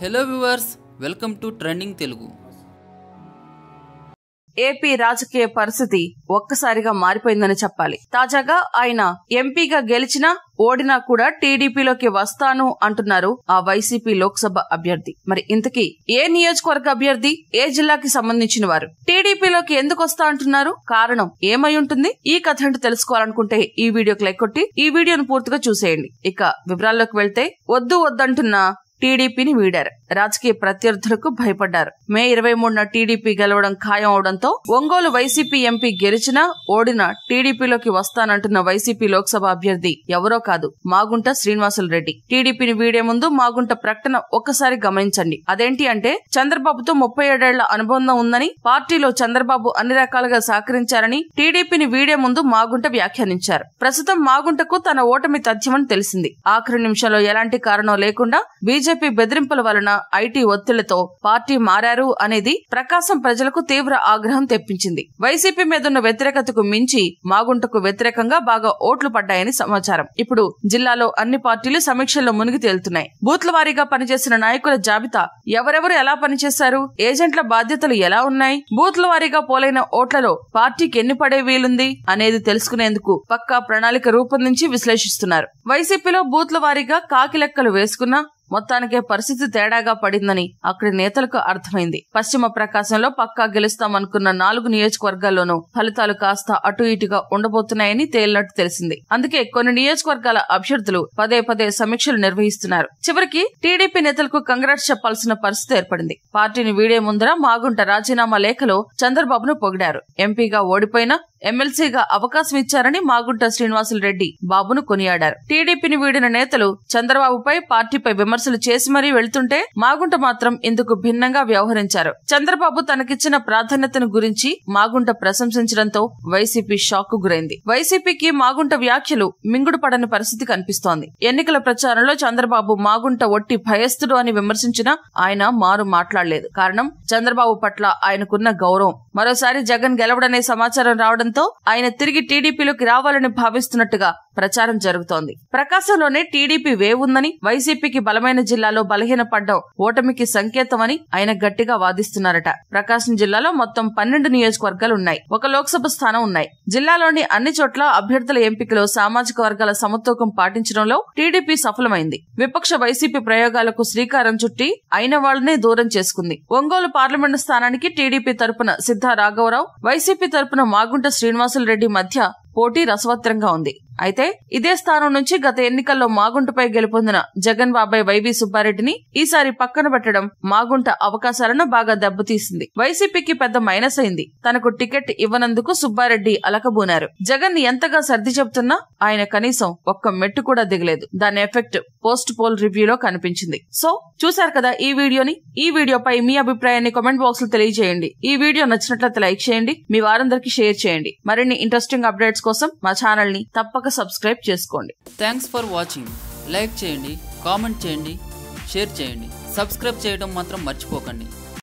hello viewers welcome to trending Telugu AP రాజకీయ పరిస్థితి ఒక్కసారిగా మారిపోయిందని చెప్పాలి తాజాగా ఆయన ఎంపీగా గెలిచినా ఓడినా కూడా టీడీపీలోకి వస్తాను అంటున్నారు ఆ వైసీపీ లోక్సభ అభ్యర్థి మరి ఇంతకీ ఏ నియోజకవర్గ అభ్యర్థి ఏ జిల్లాకి సంబంధించిన వారు టీడీపీలోకి ఎందుకు వస్తా అంటున్నారు కారణం ఏమై ఉంటుంది ఈ కథ అంటే తెలుసుకోవాలనుకుంటే ఈ వీడియోకి లైక్ కొట్టి ఈ వీడియోను పూర్తిగా చూసేయండి ఇక వివరాల్లోకి వెళ్తే వద్దు వద్దంటున్న టీడీపీని వీడారు రాజకీయ ప్రత్యర్థులకు భయపడ్డారు మే ఇరవై మూడున టీడీపీ గెలవడం ఖాయం అవడంతో ఒంగోలు వైసీపీ ఎంపీ గెలిచినా ఓడిన టీడీపీలోకి వస్తానంటున్న వైసీపీ లోక్సభ అభ్యర్థి ఎవరో కాదు మాగుంట శ్రీనివాసులు రెడ్డి టీడీపీని వీడే ముందు మాగుంట ప్రకటన ఒక్కసారి గమనించండి అదేంటి అంటే చంద్రబాబుతో ముప్పై ఏడేళ్ల అనుబంధం ఉందని పార్టీలో చంద్రబాబు అన్ని రకాలుగా సహకరించారని టీడీపీని వీడే ముందు మాగుంట వ్యాఖ్యానించారు ప్రస్తుతం మాగుంటకు తన ఓటమి తథ్యమని తెలిసింది ఆఖరి నిమిషంలో ఎలాంటి కారణం లేకుండా బీజేపీ బెదిరింపుల వలన ఐటీ ఒత్తిళ్లతో పార్టీ మారారు అనేది ప్రకాశం ప్రజలకు తీవ్ర ఆగ్రహం తెప్పించింది వైసీపీ మీదున్న వ్యతిరేకతకు మించి మాగుంటకు వ్యతిరేకంగా బాగా ఓట్లు పడ్డాయని సమాచారం ఇప్పుడు జిల్లాలో అన్ని పార్టీలు సమీక్షల్లో మునిగి తేలుతున్నాయి బూత్ల వారీగా పనిచేసిన నాయకుల జాబితా ఎవరెవరు ఎలా పనిచేశారు ఏజెంట్ల బాధ్యతలు ఎలా ఉన్నాయి బూత్ల వారీగా పోలైన ఓట్లలో పార్టీకి ఎన్ని పడే వీలుంది అనేది తెలుసుకునేందుకు పక్కా ప్రణాళిక రూపొందించి విశ్లేషిస్తున్నారు వైసీపీలో బూత్ల వారీగా కాకి లెక్కలు వేసుకున్నా మొత్తానికే పరిస్థితి తేడాగా పడిందని అక్కడి నేతలకు అర్థమైంది పశ్చిమ ప్రకాశంలో పక్కా గెలుస్తామనుకున్న నాలుగు నియోజకవర్గాల్లోనూ ఫలితాలు కాస్త అటు ఇటుగా ఉండబోతున్నాయని తేలినట్టు తెలిసింది అందుకే కొన్ని నియోజకవర్గాల అభ్యర్థులు పదే పదే సమీక్షలు నిర్వహిస్తున్నారు చివరికి టీడీపీ నేతలకు కంగ్రాట్స్ చెప్పాల్సిన పరిస్థితి ఏర్పడింది పార్టీని వీడే ముందర మాగుంట రాజీనామా లేఖలో చంద్రబాబును పొగిడారు ఎంపీగా ఓడిపోయినా ఎమ్మెల్సీగా అవకాశం ఇచ్చారని మాగుంట శ్రీనివాసులు రెడ్డి బాబును కొనియాడారు టీడీపీని వీడిన నేతలు చంద్రబాబుపై పార్టీపై విమర్శలు చేసి మరీ వెళ్తుంటే మాగుంట మాత్రం ఇందుకు భిన్నంగా వ్యవహరించారు చంద్రబాబు తనకిచ్చిన ప్రాధాన్యతను గురించి మాగుంట ప్రశంసించడంతో వైసీపీ షాక్ కు గురైంది వైసీపీకి మాగుంట వ్యాఖ్యలు మింగుడు పడని పరిస్థితి కనిపిస్తోంది ఎన్నికల ప్రచారంలో చంద్రబాబు మాగుంట ఒట్టి భయస్థుడు అని విమర్శించినా ఆయన మారు మాట్లాడలేదు కారణం చంద్రబాబు పట్ల ఆయనకున్న గౌరవం మరోసారి జగన్ గెలవడనే సమాచారం రావడం కావడంతో ఆయన తిరిగి టీడీపీలోకి రావాలని భావిస్తున్నట్టుగా ప్రచారం జరుగుతోంది ప్రకాశంలోనే టీడీపీ వేవుందని వైసీపీకి బలమైన జిల్లాలో బలహీన పడ్డం ఓటమికి సంకేతమని ఆయన గట్టిగా వాదిస్తున్నారట ప్రకాశం జిల్లాలో మొత్తం పన్నెండు నియోజకవర్గాలున్నాయి ఒక లోక్సభ స్థానం ఉన్నాయి జిల్లాలోని అన్ని చోట్ల అభ్యర్థుల ఎంపికలో సామాజిక వర్గాల సమతూకం పాటించడంలో టీడీపీ సఫలమైంది విపక్ష వైసీపీ ప్రయోగాలకు శ్రీకారం చుట్టి అయిన వాళ్లనే దూరం చేసుకుంది ఒంగోలు పార్లమెంటు స్థానానికి టీడీపీ తరపున సిద్ధా రాఘవరావు వైసీపీ తరపున మాగుంట శ్రీనివాసులు రెడ్డి మధ్య పోటీ రసవత్రంగా ఉంది అయితే ఇదే స్థానం నుంచి గత ఎన్నికల్లో మాగుంటపై గెలుపొందిన జగన్ బాబాయ్ వైవి సుబ్బారెడ్డిని ఈసారి పక్కన పెట్టడం మాగుంట అవకాశాలను బాగా దెబ్బతీసింది వైసీపీకి పెద్ద మైనస్ అయింది తనకు టికెట్ ఇవ్వనందుకు సుబ్బారెడ్డి అలకబూనారు జగన్ ఎంతగా సర్ది చెబుతున్నా ఆయన కనీసం ఒక్క మెట్టు కూడా దిగలేదు దాని ఎఫెక్ట్ పోస్ట్ పోల్ రివ్యూలో కనిపించింది సో చూశారు కదా ఈ వీడియోని ఈ వీడియోపై మీ అభిప్రాయాన్ని కామెంట్ బాక్స్ లో తెలియజేయండి ఈ వీడియో నచ్చినట్లయితే లైక్ చేయండి మీ వారందరికీ షేర్ చేయండి మరిన్ని ఇంట్రెస్టింగ్ అప్డేట్స్ కోసం మా ఛానల్ ని తప్పక తప్పక సబ్స్క్రైబ్ చేసుకోండి థ్యాంక్స్ ఫర్ వాచింగ్ లైక్ చేయండి కామెంట్ చేయండి షేర్ చేయండి సబ్స్క్రైబ్ చేయడం మాత్రం మర్చిపోకండి